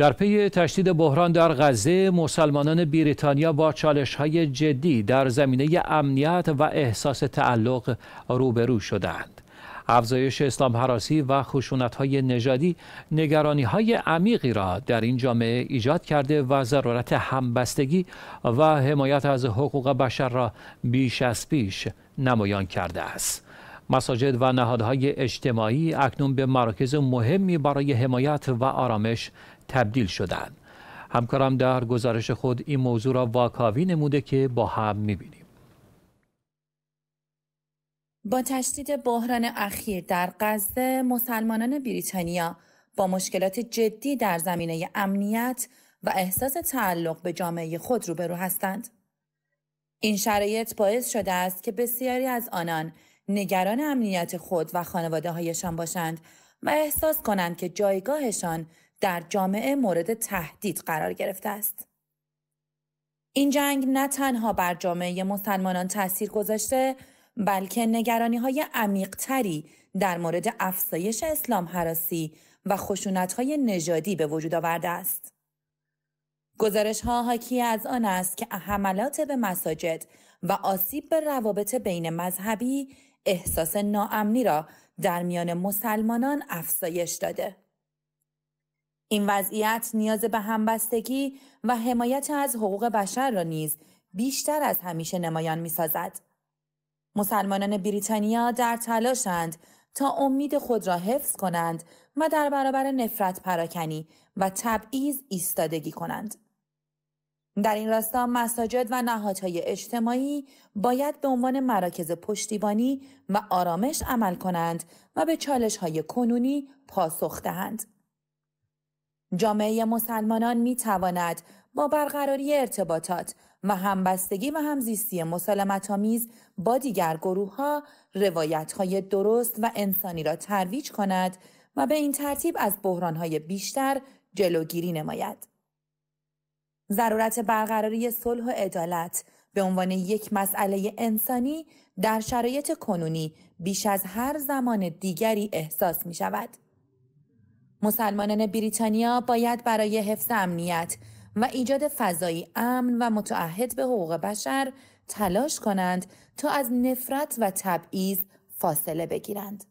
در پی تشدید بحران در غزه مسلمانان بریتانیا با چالش های جدی در زمینه امنیت و احساس تعلق روبرو شدند. افزایش اسلام حراسی و خشونت های نژادی نگرانی های عمیقی را در این جامعه ایجاد کرده و ضرورت همبستگی و حمایت از حقوق بشر را بیش از پیش نمایان کرده است. مساجد و نهادهای اجتماعی اکنون به مراکز مهمی برای حمایت و آرامش تبدیل شدند. همکارم در گزارش خود این موضوع را واکاوی نموده که با هم میبینیم. با تشدید بحران اخیر در غزه مسلمانان بریتانیا با مشکلات جدی در زمینه امنیت و احساس تعلق به جامعه خود روبرو هستند این شرایط باعث شده است که بسیاری از آنان نگران امنیت خود و خانواده هایشان باشند و احساس کنند که جایگاهشان در جامعه مورد تهدید قرار گرفته است. این جنگ نه تنها بر جامعه مسلمانان تاثیر گذاشته بلکه نگرانی های عمیقتری در مورد افزایش اسلام حراسی و خشونت های نژادی به وجود آورده است. گزارش ها حاکی از آن است که حملات به مساجد و آسیب به روابط بین مذهبی احساس ناامنی را در میان مسلمانان افزایش داده. این وضعیت نیاز به همبستگی و حمایت از حقوق بشر را نیز بیشتر از همیشه نمایان می سازد. مسلمانان بریتانیا در تلاشند تا امید خود را حفظ کنند و در برابر نفرت پراکنی و تبعیض ایستادگی کنند. در این راستا مساجد و نهادهای اجتماعی باید به عنوان مراکز پشتیبانی و آرامش عمل کنند و به چالش های کنونی پاسخ دهند. جامعه مسلمانان می تواند با برقراری ارتباطات و همبستگی و همزیستی مسالمت آمیز با دیگر گروه ها روایت های درست و انسانی را ترویج کند و به این ترتیب از بحران های بیشتر جلوگیری نماید. ضرورت برقراری صلح و عدالت به عنوان یک مسئله انسانی در شرایط کنونی بیش از هر زمان دیگری احساس می شود. مسلمانان بریتانیا باید برای حفظ امنیت و ایجاد فضایی امن و متعهد به حقوق بشر تلاش کنند تا از نفرت و تبعیض فاصله بگیرند.